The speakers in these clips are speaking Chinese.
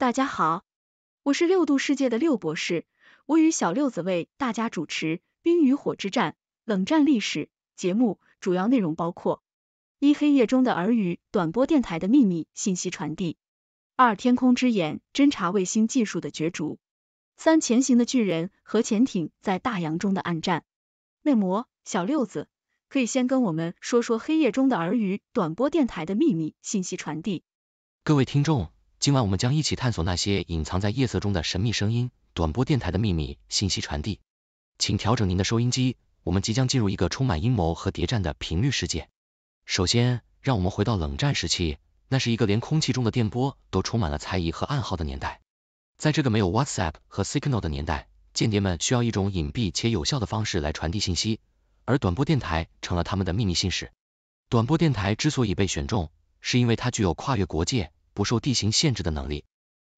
大家好，我是六度世界的六博士，我与小六子为大家主持《冰与火之战：冷战历史》节目。主要内容包括：一、黑夜中的耳语短波电台的秘密信息传递；二、天空之眼侦察卫星技术的角逐；三、潜行的巨人核潜艇在大洋中的暗战。内模小六子，可以先跟我们说说黑夜中的耳语短波电台的秘密信息传递。各位听众。今晚我们将一起探索那些隐藏在夜色中的神秘声音，短波电台的秘密信息传递。请调整您的收音机，我们即将进入一个充满阴谋和谍战的频率世界。首先，让我们回到冷战时期，那是一个连空气中的电波都充满了猜疑和暗号的年代。在这个没有 WhatsApp 和 Signal 的年代，间谍们需要一种隐蔽且有效的方式来传递信息，而短波电台成了他们的秘密信使。短波电台之所以被选中，是因为它具有跨越国界。不受地形限制的能力。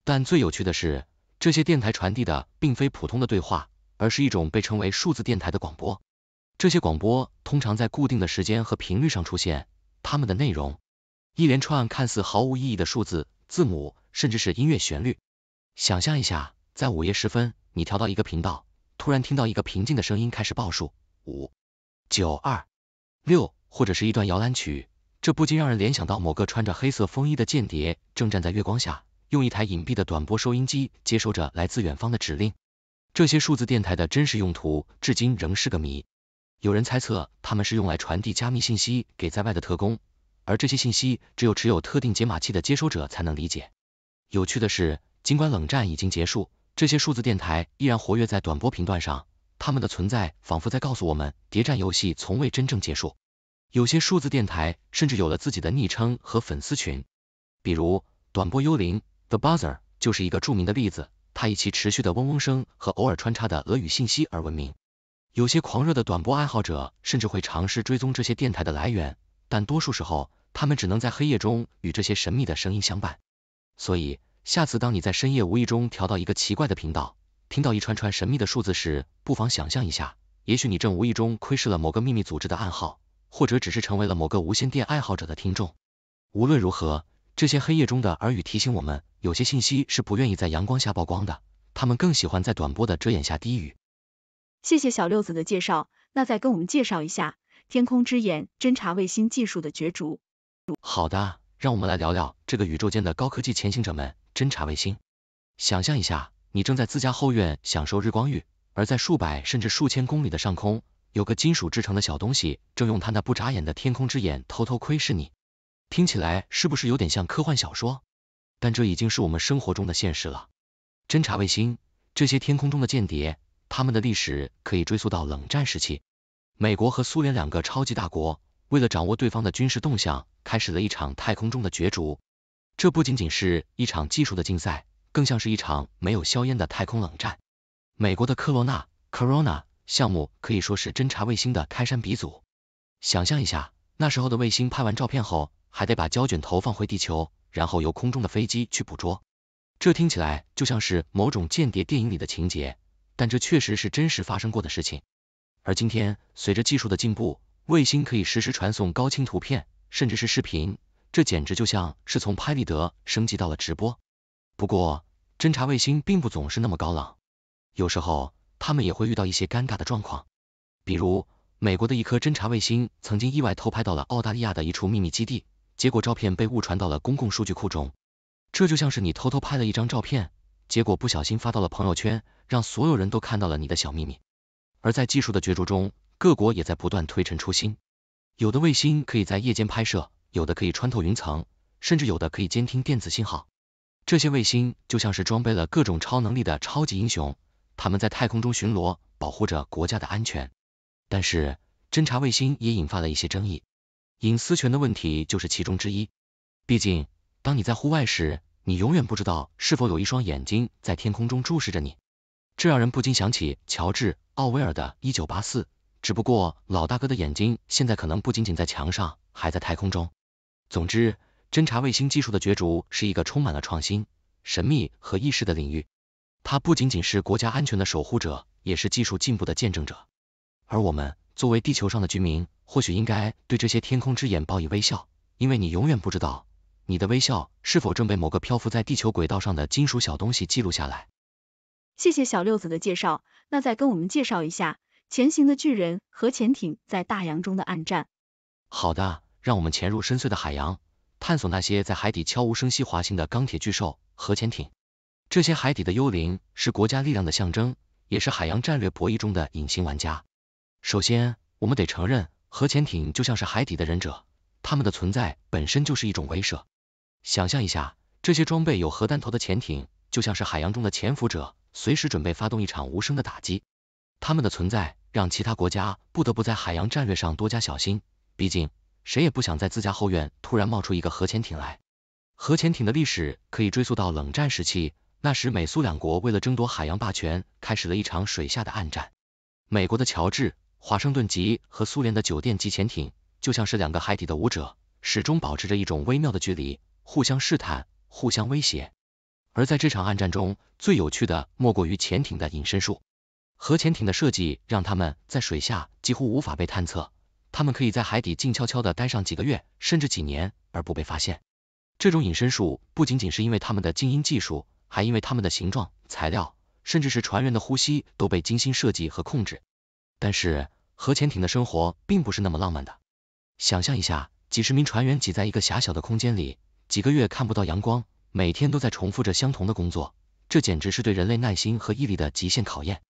但最有趣的是，这些电台传递的并非普通的对话，而是一种被称为数字电台的广播。这些广播通常在固定的时间和频率上出现，它们的内容一连串看似毫无意义的数字、字母，甚至是音乐旋律。想象一下，在午夜时分，你调到一个频道，突然听到一个平静的声音开始报数五、九、二、六，或者是一段摇篮曲。这不禁让人联想到某个穿着黑色风衣的间谍，正站在月光下，用一台隐蔽的短波收音机接收着来自远方的指令。这些数字电台的真实用途至今仍是个谜。有人猜测，他们是用来传递加密信息给在外的特工，而这些信息只有持有特定解码器的接收者才能理解。有趣的是，尽管冷战已经结束，这些数字电台依然活跃在短波频段上，它们的存在仿佛在告诉我们，谍战游戏从未真正结束。有些数字电台甚至有了自己的昵称和粉丝群，比如短波幽灵 The Buzzer 就是一个著名的例子。它以其持续的嗡嗡声和偶尔穿插的俄语信息而闻名。有些狂热的短波爱好者甚至会尝试追踪这些电台的来源，但多数时候，他们只能在黑夜中与这些神秘的声音相伴。所以，下次当你在深夜无意中调到一个奇怪的频道，听到一串串神秘的数字时，不妨想象一下，也许你正无意中窥视了某个秘密组织的暗号。或者只是成为了某个无线电爱好者的听众。无论如何，这些黑夜中的耳语提醒我们，有些信息是不愿意在阳光下曝光的，他们更喜欢在短波的遮掩下低语。谢谢小六子的介绍，那再跟我们介绍一下天空之眼侦察卫星技术的角逐。好的，让我们来聊聊这个宇宙间的高科技前行者们——侦察卫星。想象一下，你正在自家后院享受日光浴，而在数百甚至数千公里的上空。有个金属制成的小东西，正用它那不眨眼的天空之眼偷偷窥视你。听起来是不是有点像科幻小说？但这已经是我们生活中的现实了。侦察卫星，这些天空中的间谍，他们的历史可以追溯到冷战时期。美国和苏联两个超级大国，为了掌握对方的军事动向，开始了一场太空中的角逐。这不仅仅是一场技术的竞赛，更像是一场没有硝烟的太空冷战。美国的科罗娜 c o r o n a 项目可以说是侦察卫星的开山鼻祖。想象一下，那时候的卫星拍完照片后，还得把胶卷投放回地球，然后由空中的飞机去捕捉。这听起来就像是某种间谍电影里的情节，但这确实是真实发生过的事情。而今天，随着技术的进步，卫星可以实时传送高清图片，甚至是视频，这简直就像是从拍立得升级到了直播。不过，侦察卫星并不总是那么高冷，有时候。他们也会遇到一些尴尬的状况，比如美国的一颗侦察卫星曾经意外偷拍到了澳大利亚的一处秘密基地，结果照片被误传到了公共数据库中。这就像是你偷偷拍了一张照片，结果不小心发到了朋友圈，让所有人都看到了你的小秘密。而在技术的角逐中，各国也在不断推陈出新，有的卫星可以在夜间拍摄，有的可以穿透云层，甚至有的可以监听电子信号。这些卫星就像是装备了各种超能力的超级英雄。他们在太空中巡逻，保护着国家的安全。但是，侦察卫星也引发了一些争议，隐私权的问题就是其中之一。毕竟，当你在户外时，你永远不知道是否有一双眼睛在天空中注视着你。这让人不禁想起乔治·奥威尔的《一九八四》，只不过老大哥的眼睛现在可能不仅仅在墙上，还在太空中。总之，侦察卫星技术的角逐是一个充满了创新、神秘和意识的领域。它不仅仅是国家安全的守护者，也是技术进步的见证者。而我们作为地球上的居民，或许应该对这些天空之眼报以微笑，因为你永远不知道你的微笑是否正被某个漂浮在地球轨道上的金属小东西记录下来。谢谢小六子的介绍，那再跟我们介绍一下《前行的巨人》核潜艇在大洋中的暗战。好的，让我们潜入深邃的海洋，探索那些在海底悄无声息滑行的钢铁巨兽——核潜艇。这些海底的幽灵是国家力量的象征，也是海洋战略博弈中的隐形玩家。首先，我们得承认，核潜艇就像是海底的忍者，他们的存在本身就是一种威慑。想象一下，这些装备有核弹头的潜艇，就像是海洋中的潜伏者，随时准备发动一场无声的打击。他们的存在让其他国家不得不在海洋战略上多加小心，毕竟谁也不想在自家后院突然冒出一个核潜艇来。核潜艇的历史可以追溯到冷战时期。那时，美苏两国为了争夺海洋霸权，开始了一场水下的暗战。美国的乔治·华盛顿级和苏联的酒店级潜艇，就像是两个海底的舞者，始终保持着一种微妙的距离，互相试探，互相威胁。而在这场暗战中，最有趣的莫过于潜艇的隐身术。核潜艇的设计让他们在水下几乎无法被探测，他们可以在海底静悄悄的待上几个月甚至几年而不被发现。这种隐身术不仅仅是因为他们的静音技术。还因为它们的形状、材料，甚至是船员的呼吸都被精心设计和控制。但是核潜艇的生活并不是那么浪漫的。想象一下，几十名船员挤在一个狭小的空间里，几个月看不到阳光，每天都在重复着相同的工作，这简直是对人类耐心和毅力的极限考验。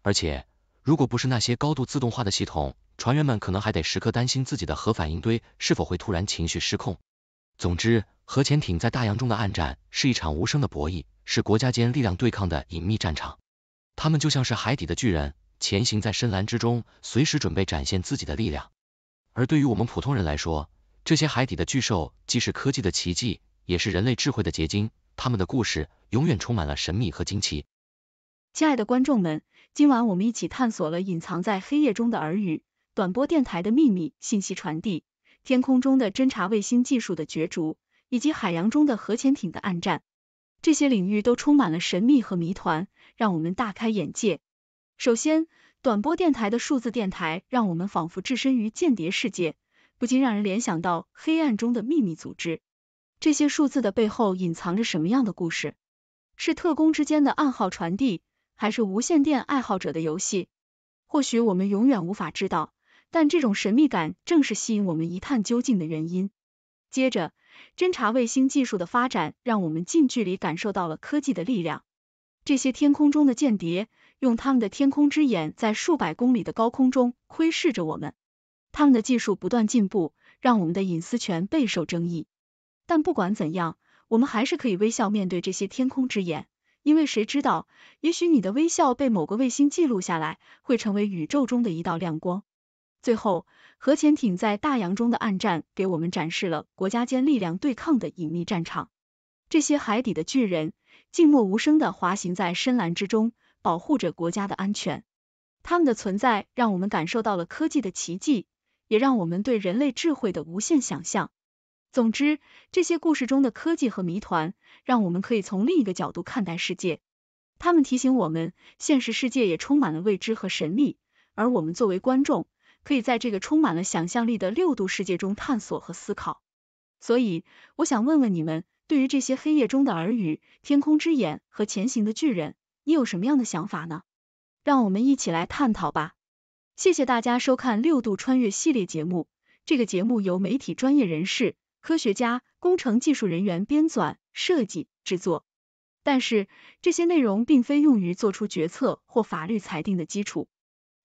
而且，如果不是那些高度自动化的系统，船员们可能还得时刻担心自己的核反应堆是否会突然情绪失控。总之，核潜艇在大洋中的暗战是一场无声的博弈。是国家间力量对抗的隐秘战场，他们就像是海底的巨人，潜行在深蓝之中，随时准备展现自己的力量。而对于我们普通人来说，这些海底的巨兽既是科技的奇迹，也是人类智慧的结晶。他们的故事永远充满了神秘和惊奇。亲爱的观众们，今晚我们一起探索了隐藏在黑夜中的耳语、短波电台的秘密信息传递、天空中的侦察卫星技术的角逐，以及海洋中的核潜艇的暗战。这些领域都充满了神秘和谜团，让我们大开眼界。首先，短波电台的数字电台让我们仿佛置身于间谍世界，不禁让人联想到黑暗中的秘密组织。这些数字的背后隐藏着什么样的故事？是特工之间的暗号传递，还是无线电爱好者的游戏？或许我们永远无法知道，但这种神秘感正是吸引我们一探究竟的原因。接着，侦察卫星技术的发展，让我们近距离感受到了科技的力量。这些天空中的间谍，用他们的“天空之眼”在数百公里的高空中窥视着我们。他们的技术不断进步，让我们的隐私权备受争议。但不管怎样，我们还是可以微笑面对这些“天空之眼”，因为谁知道，也许你的微笑被某个卫星记录下来，会成为宇宙中的一道亮光。最后，核潜艇在大洋中的暗战，给我们展示了国家间力量对抗的隐秘战场。这些海底的巨人，静默无声的滑行在深蓝之中，保护着国家的安全。他们的存在，让我们感受到了科技的奇迹，也让我们对人类智慧的无限想象。总之，这些故事中的科技和谜团，让我们可以从另一个角度看待世界。他们提醒我们，现实世界也充满了未知和神秘，而我们作为观众。可以在这个充满了想象力的六度世界中探索和思考。所以，我想问问你们，对于这些黑夜中的耳语、天空之眼和前行的巨人，你有什么样的想法呢？让我们一起来探讨吧。谢谢大家收看六度穿越系列节目。这个节目由媒体专业人士、科学家、工程技术人员编纂、设计、制作，但是这些内容并非用于做出决策或法律裁定的基础。